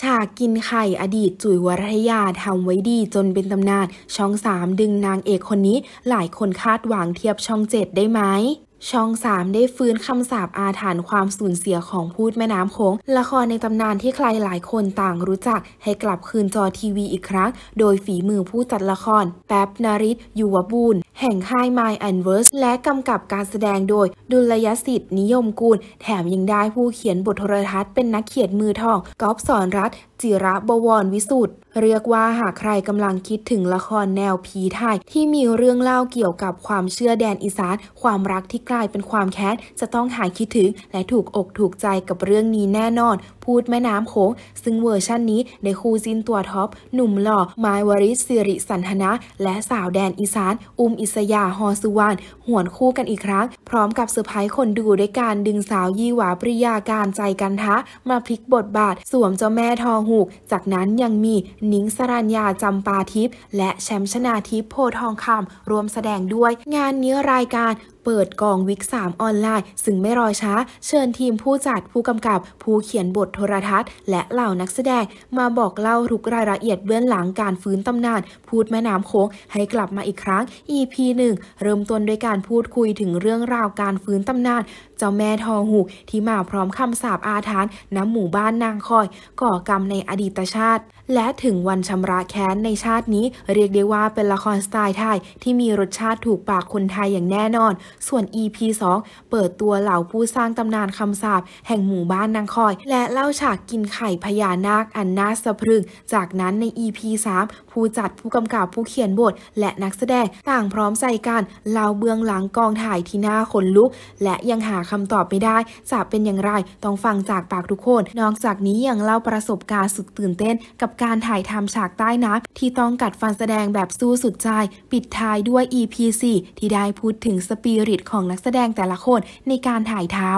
ฉากกินไข่อดีตจุ๋ยวรัทยาทำไว้ดีจนเป็นตำนานช่องสามดึงนางเอกคนนี้ หลายคนคาดหวังเทียบช่องเจ็ดได้ไหมช่องสามได้ฟื้นคำสาปอาถรรพ์ความสูญเสียของพูดแม่น้ำโขงละครในตำนานที่ใครหลายคนต่างรู้จัก ให้กลับคืนจอทีวีอีกครั้ง โดยฝีมือผู้จัดละคร แป๊บนาริศยุวบูลแห่งค่ายไม a n แอนเวิร์สและกำกับการแสดงโดยดุลยสิทธิ์นิยมกูล แถมยังได้ผู้เขียนบทโทรทัศน์เป็นนักเขียนมือทองกอบสอนรัฐจิระบวรวิสุทธ์เรียกว่าหากใครกำลังคิดถึงละครแนวผีไทย ที่มีเรื่องเล่าเกี่ยวกับความเชื่อแดนอีสาน ความรักที่กลายเป็นความแค้น จะต้องหายคิดถึงและถูกอกถูกใจกับเรื่องนี้แน่นอน พูดแม่น้ำโขงซึ่งเวอร์ชั่นนี้ได้คู่จินตัวท็อปหนุ่มหล่อมายวริศิริสันธนะ และสาวแดนอีสาน อุ้มอิสยาฮอสุวรรณหวนคู่กันอีกครั้งพร้อมกับเซอร์ไพรส์คนดูด้วยการดึงสาวยี่หวาปริยาการใจกันทะ มาพลิกบทบาทสวมเจ้าแม่ทองูกจากนั้นยังมีนิงสรัญญาจำปาทิพย์และแชมป์ชนาทิพย์โพทองคำรวมแสดงด้วยงานนี้รายการเปิดกองวิก3ออนไลน์ซึ่งไม่รอช้า เชิญทีมผู้จัดผู้กำกับผู้เขียนบทโทรทัศน์ และเหล่านักแสดง มาบอกเล่าทุกรายละเอียดเบื้องหลังการฟื้นตำนาน พูดแม่น้ำโค้งให้กลับมาอีกครั้ง EP 1 เริ่มต้นด้วยการพูดคุยถึงเรื่องราวการฟื้นตำนาน เจ้าแม่ทอหูที่มาพร้อมคำสาปอาถรรพ์น้ำหมู่บ้านนางคอย ก่อกรรมในอดีตชาติ และถึงวันชำระแค้นในชาตินี้ เรียกได้ว่าเป็นละครสไตล์ไทยที่มีรสชาติถูกปากคนไทยอย่างแน่นอนส่วน EP 2เปิดตัวเหล่าผู้สร้างตำนานคำสาปแห่งหมู่บ้านนางคอย และเล่าฉากกินไข่พญานาคอันน่าสะพรึง จากนั้นใน EP 3ผู้จัดผู้กำกับผู้เขียนบท และนักแสดงต่างพร้อมใจกันเล่าเบื้องหลังกองถ่ายที่น่าขนลุก และยังหาคำตอบไม่ได้จะเป็นอย่างไรต้องฟังจากปากทุกคน นอกจากนี้ยังเล่าประสบการณ์สุดตื่นเต้น กับการถ่ายทำฉากใต้น้ำที่ต้องกัดฟันแสดงแบบสู้สุดใจ ปิดท้ายด้วย EP 4ที่ได้พูดถึงสปีริตของนักแสดงแต่ละคนในการถ่ายทำ